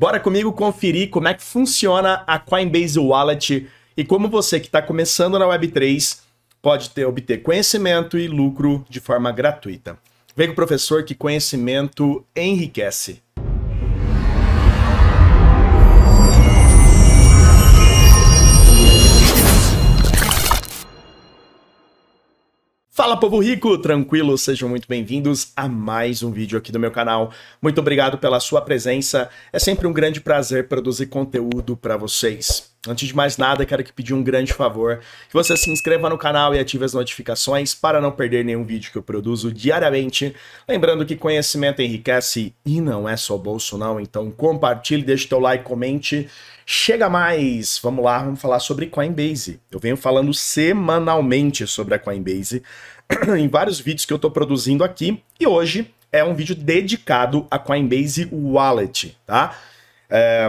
Bora comigo conferir como é que funciona a Coinbase Wallet e como você que está começando na Web3 pode ter, obter conhecimento e lucro de forma gratuita. Vem com o professor que conhecimento enriquece. Fala povo rico, tranquilo? Sejam muito bem-vindos a mais um vídeo aqui do meu canal. Muito obrigado pela sua presença. É sempre um grande prazer produzir conteúdo para vocês. Antes de mais nada, quero que pedir um grande favor, que você se inscreva no canal e ative as notificações para não perder nenhum vídeo que eu produzo diariamente. Lembrando que conhecimento enriquece e não é só bolso não, então compartilhe, deixe teu like, comente. Chega mais! Vamos lá, vamos falar sobre Coinbase. Eu venho falando semanalmente sobre a Coinbase em vários vídeos que eu estou produzindo aqui e hoje é um vídeo dedicado a Coinbase Wallet, tá? É...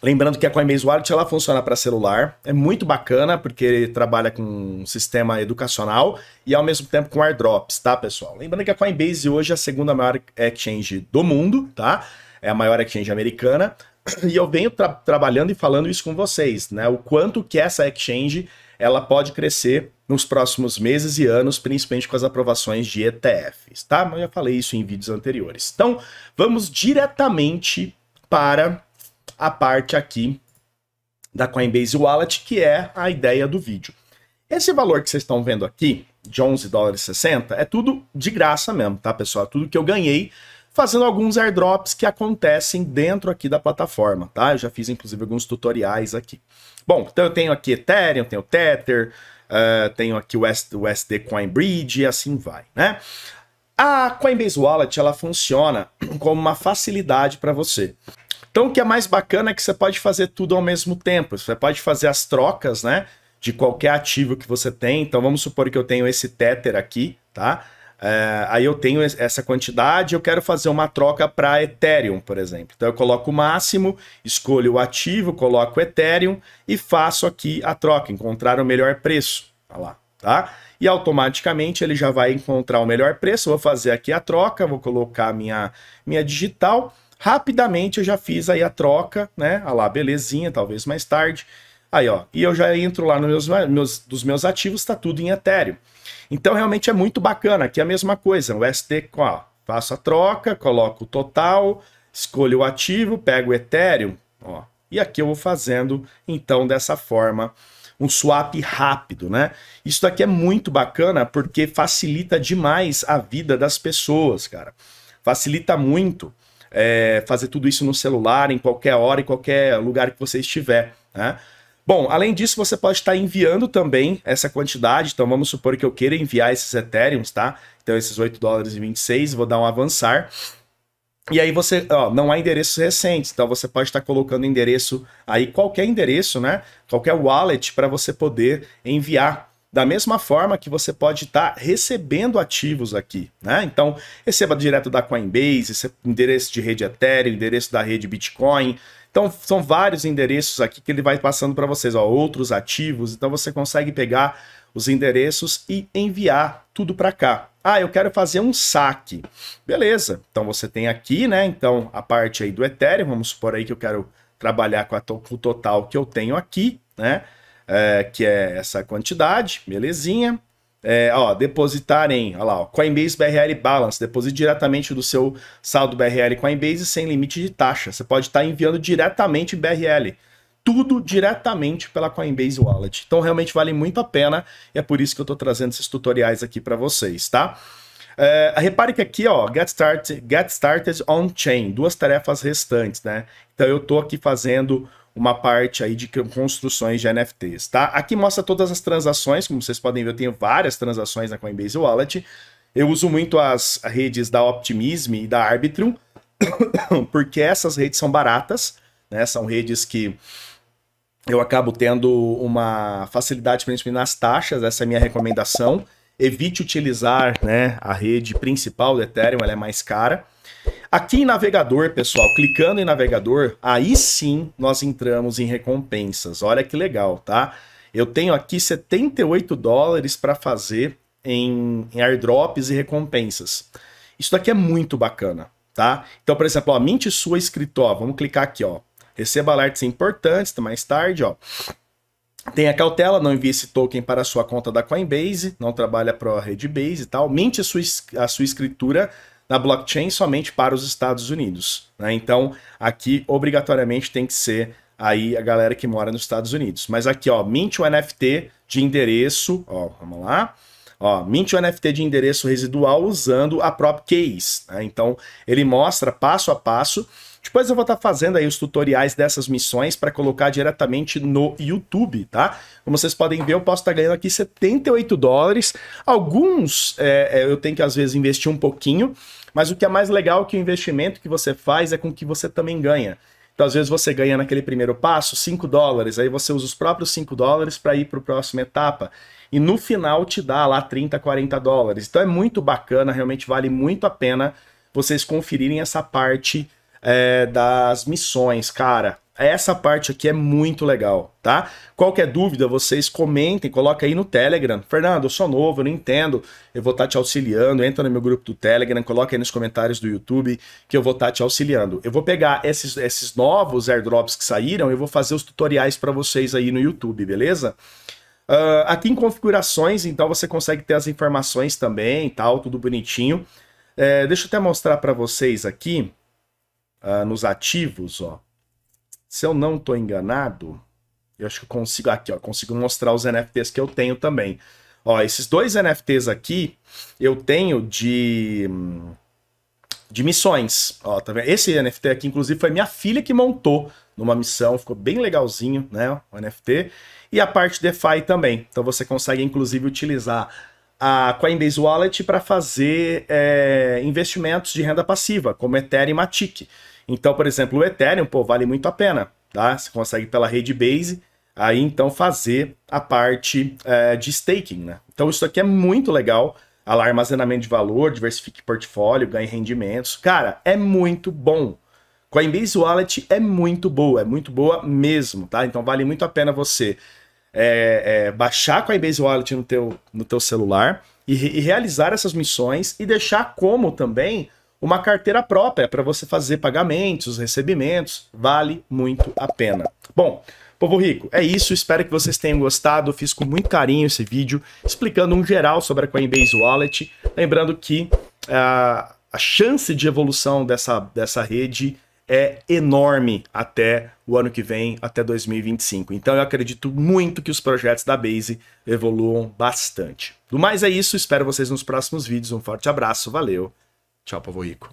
Lembrando que a Coinbase Wallet ela funciona para celular, é muito bacana porque ele trabalha com um sistema educacional e ao mesmo tempo com airdrops, tá, pessoal? Lembrando que a Coinbase hoje é a segunda maior exchange do mundo, tá? É a maior exchange americana. E eu venho tra trabalhando e falando isso com vocês, né? O quanto que essa exchange ela pode crescer nos próximos meses e anos, principalmente com as aprovações de ETFs, tá? Eu já falei isso em vídeos anteriores. Então, vamos diretamente para a parte aqui da Coinbase Wallet, que é a ideia do vídeo. Esse valor que vocês estão vendo aqui, de 11 dólares 60, é tudo de graça mesmo, tá, pessoal? É tudo que eu ganhei fazendo alguns airdrops que acontecem dentro aqui da plataforma, tá? Eu já fiz, inclusive, alguns tutoriais aqui. Bom, então eu tenho aqui Ethereum, tenho Tether, uh, tenho aqui o SD Coinbridge e assim vai, né? A Coinbase Wallet, ela funciona como uma facilidade para você. Então, o que é mais bacana é que você pode fazer tudo ao mesmo tempo. Você pode fazer as trocas, né? De qualquer ativo que você tem. Então, vamos supor que eu tenho esse Tether aqui, tá? É, aí eu tenho essa quantidade, eu quero fazer uma troca para Ethereum, por exemplo. Então eu coloco o máximo, escolho o ativo, coloco o Ethereum e faço aqui a troca, encontrar o melhor preço. Olha tá lá, tá? E automaticamente ele já vai encontrar o melhor preço. Eu vou fazer aqui a troca, vou colocar minha, minha digital Rapidamente eu já fiz aí a troca, né? Ah lá, belezinha, talvez mais tarde. Aí, ó, e eu já entro lá nos meus, né, meus, dos meus ativos, tá tudo em Ethereum. Então, realmente é muito bacana. Aqui é a mesma coisa, o ST, ó, faço a troca, coloco o total, escolho o ativo, pego o Ethereum, ó. E aqui eu vou fazendo, então, dessa forma, um swap rápido, né? Isso daqui é muito bacana porque facilita demais a vida das pessoas, cara. Facilita muito é, fazer tudo isso no celular, em qualquer hora, em qualquer lugar que você estiver. Né? Bom, além disso, você pode estar enviando também essa quantidade. Então, vamos supor que eu queira enviar esses Ethereums, tá? Então, esses 8 dólares e 26, vou dar um avançar. E aí você, ó, não há endereços recentes, então você pode estar colocando endereço aí, qualquer endereço, né? Qualquer wallet para você poder enviar da mesma forma que você pode estar tá recebendo ativos aqui, né? Então, receba direto da Coinbase, endereço de rede Ethereum, endereço da rede Bitcoin. Então, são vários endereços aqui que ele vai passando para vocês, ó, outros ativos. Então, você consegue pegar os endereços e enviar tudo para cá. Ah, eu quero fazer um saque. Beleza. Então, você tem aqui, né? Então, a parte aí do Ethereum, vamos supor aí que eu quero trabalhar com, a to o total que eu tenho aqui, né? é, que é essa quantidade, belezinha. É, ó, depositar em, ó lá, ó, Coinbase BRL Balance, deposite diretamente do seu saldo BRL Coinbase sem limite de taxa. Você pode estar tá enviando diretamente BRL, tudo diretamente pela Coinbase Wallet. Então realmente vale muito a pena e é por isso que eu estou trazendo esses tutoriais aqui para vocês, tá? É, repare que aqui, ó, Get Started, Get Started on Chain, duas tarefas restantes, né? Então eu estou aqui fazendo uma parte aí de construções de NFTs, tá? Aqui mostra todas as transações, como vocês podem ver, eu tenho várias transações na Coinbase Wallet. Eu uso muito as redes da Optimism e da Arbitrum, porque essas redes são baratas, né? São redes que eu acabo tendo uma facilidade principalmente nas taxas, essa é a minha recomendação. Evite utilizar, né, a rede principal do Ethereum, ela é mais cara. Aqui em navegador, pessoal, clicando em navegador, aí sim nós entramos em recompensas. Olha que legal, tá? Eu tenho aqui 78 dólares para fazer em, em airdrops e recompensas. Isso daqui é muito bacana, tá? Então, por exemplo, mente sua escrito, ó, vamos clicar aqui, ó. Receba alertas importantes mais tarde, ó. Tenha cautela, não envie esse token para a sua conta da Coinbase, não trabalha para a rede Base e tal. Mente a sua, a sua escritura da blockchain somente para os Estados Unidos. Né? Então, aqui obrigatoriamente tem que ser aí a galera que mora nos Estados Unidos. Mas aqui, ó, mint o NFT de endereço, ó, vamos lá. Ó, mint o NFT de endereço residual usando a própria case. Né? Então, ele mostra passo a passo depois eu vou estar tá fazendo aí os tutoriais dessas missões para colocar diretamente no YouTube, tá? Como vocês podem ver, eu posso estar tá ganhando aqui 78 dólares. Alguns é, é, eu tenho que às vezes investir um pouquinho, mas o que é mais legal é que o investimento que você faz é com que você também ganha. Então, às vezes você ganha naquele primeiro passo 5 dólares, aí você usa os próprios 5 dólares para ir para a próxima etapa. E no final te dá lá 30, 40 dólares. Então é muito bacana, realmente vale muito a pena vocês conferirem essa parte é, das missões, cara. Essa parte aqui é muito legal, tá? Qualquer dúvida, vocês comentem, coloca aí no Telegram. Fernando, eu sou novo, eu não entendo, eu vou estar tá te auxiliando. Entra no meu grupo do Telegram, coloca aí nos comentários do YouTube que eu vou estar tá te auxiliando. Eu vou pegar esses, esses novos airdrops que saíram e vou fazer os tutoriais para vocês aí no YouTube, beleza? Uh, aqui em configurações, então você consegue ter as informações também, tal, tudo bonitinho. É, deixa eu até mostrar para vocês aqui uh, nos ativos, ó. Se eu não estou enganado, eu acho que consigo aqui, ó, consigo mostrar os NFTs que eu tenho também. Ó, esses dois NFTs aqui eu tenho de de missões. Ó, tá vendo? Esse NFT aqui, inclusive, foi minha filha que montou numa missão, ficou bem legalzinho, né? O NFT. E a parte DeFi também. Então você consegue, inclusive, utilizar a Coinbase Wallet para fazer é, investimentos de renda passiva, como Ethereum e Matic. Então, por exemplo, o Ethereum, pô, vale muito a pena, tá? Você consegue pela rede Base, aí então fazer a parte é, de staking, né? Então isso aqui é muito legal, lá, armazenamento de valor, diversifique portfólio, ganhe rendimentos. Cara, é muito bom. Coinbase Wallet é muito boa, é muito boa mesmo, tá? Então vale muito a pena você é, é, baixar Coinbase Wallet no teu, no teu celular e, e realizar essas missões e deixar como também uma carteira própria para você fazer pagamentos, recebimentos, vale muito a pena. Bom, povo rico, é isso, espero que vocês tenham gostado, fiz com muito carinho esse vídeo, explicando um geral sobre a Coinbase Wallet, lembrando que uh, a chance de evolução dessa, dessa rede é enorme até o ano que vem, até 2025. Então eu acredito muito que os projetos da Base evoluam bastante. Do mais é isso, espero vocês nos próximos vídeos. Um forte abraço, valeu, tchau, povo rico.